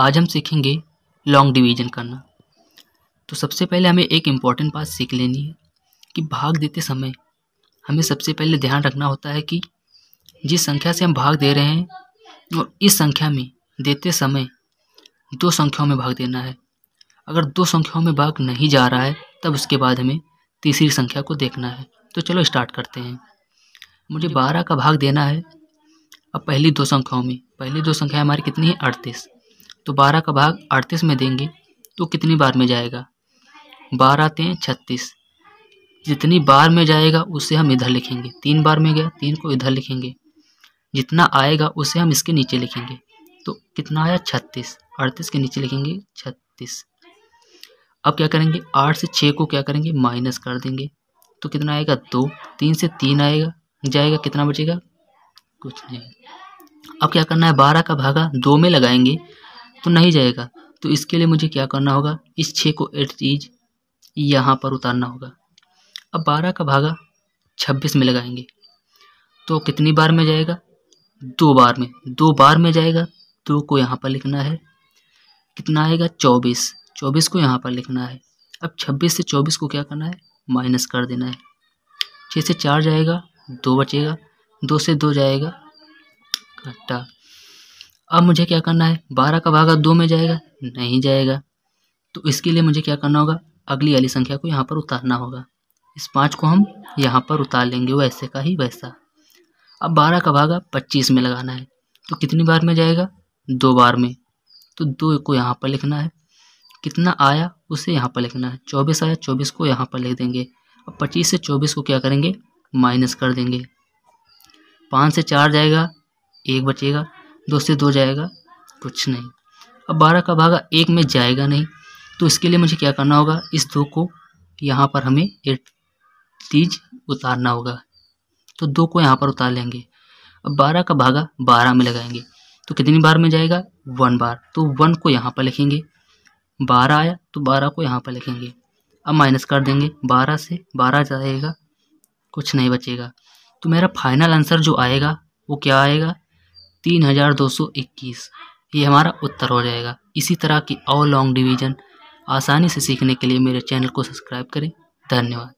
आज हम सीखेंगे लॉन्ग डिवीजन करना तो सबसे पहले हमें एक इम्पॉर्टेंट बात सीख लेनी है कि भाग देते समय हमें सबसे पहले ध्यान रखना होता है कि जिस संख्या से हम भाग दे रहे हैं और इस संख्या में देते समय दो संख्याओं में भाग देना है अगर दो संख्याओं में भाग नहीं जा रहा है तब उसके बाद हमें तीसरी संख्या को देखना है तो चलो स्टार्ट करते हैं मुझे बारह का भाग देना है अब पहली दो संख्याओं में पहली दो संख्या हमारी कितनी है अड़तीस तो बारह का भाग अड़तीस में देंगे तो कितनी बार में जाएगा बारह हैं छत्तीस जितनी बार में जाएगा उसे हम इधर लिखेंगे तीन बार में गया तीन को इधर लिखेंगे जितना आएगा उसे हम इसके नीचे लिखेंगे तो कितना आया छत्तीस अड़तीस के नीचे लिखेंगे छत्तीस अब क्या करेंगे आठ से छः को क्या करेंगे माइनस कर देंगे तो कितना आएगा दो तीन से तीन आएगा जाएगा कितना बचेगा कुछ नहीं अब क्या करना है बारह का भागा दो में लगाएंगे तो नहीं जाएगा तो इसके लिए मुझे क्या करना होगा इस छः को एट चीज यहाँ पर उतारना होगा अब बारह का भागा छब्बीस में लगाएंगे तो कितनी बार में जाएगा दो बार में दो बार में जाएगा दो को यहाँ पर लिखना है कितना आएगा चौबीस चौबीस को यहाँ पर लिखना है अब छब्बीस से चौबीस को क्या करना है माइनस कर देना है छः से चार जाएगा दो बचेगा दो से दो जाएगा घटा अब मुझे क्या करना है बारह का भागा दो में जाएगा नहीं जाएगा तो इसके लिए मुझे क्या करना होगा अगली वाली संख्या को यहाँ पर उतारना होगा इस पाँच को हम यहाँ पर उतार लेंगे वैसे का ही वैसा अब बारह का भागा पच्चीस में लगाना है तो कितनी बार में जाएगा दो बार में तो दो को यहाँ पर लिखना है कितना आया उसे यहाँ पर लिखना है चौबीस आया चौबीस को यहाँ पर लिख देंगे अब पच्चीस से चौबीस को क्या करेंगे माइनस कर देंगे पाँच से चार जाएगा एक बचेगा दो से दो जाएगा कुछ नहीं अब बारह का भागा एक में जाएगा नहीं तो इसके लिए मुझे क्या करना होगा इस दो को यहाँ पर हमें एक तीज उतारना होगा तो दो को यहाँ पर उतार लेंगे अब बारह का भागा बारह में लगाएंगे तो कितनी बार में जाएगा वन बार तो वन को यहाँ पर लिखेंगे बारह आया तो बारह को यहाँ पर लिखेंगे अब माइनस कर देंगे बारह से बारह जाएगा कुछ नहीं बचेगा तो मेरा फाइनल आंसर जो आएगा वो क्या आएगा तीन हज़ार दो सौ इक्कीस ये हमारा उत्तर हो जाएगा इसी तरह की और लॉन्ग डिवीज़न आसानी से सीखने के लिए मेरे चैनल को सब्सक्राइब करें धन्यवाद